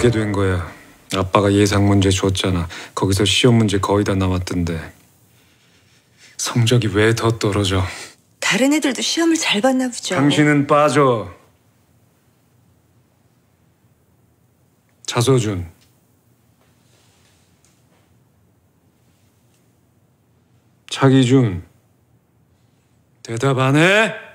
어떻게 된 거야? 아빠가 예상 문제 줬잖아. 거기서 시험 문제 거의 다 남았던데. 성적이 왜 더 떨어져? 다른 애들도 시험을 잘 봤나 보죠. 당신은 빠져. 자서준. 차기준. 대답 안 해?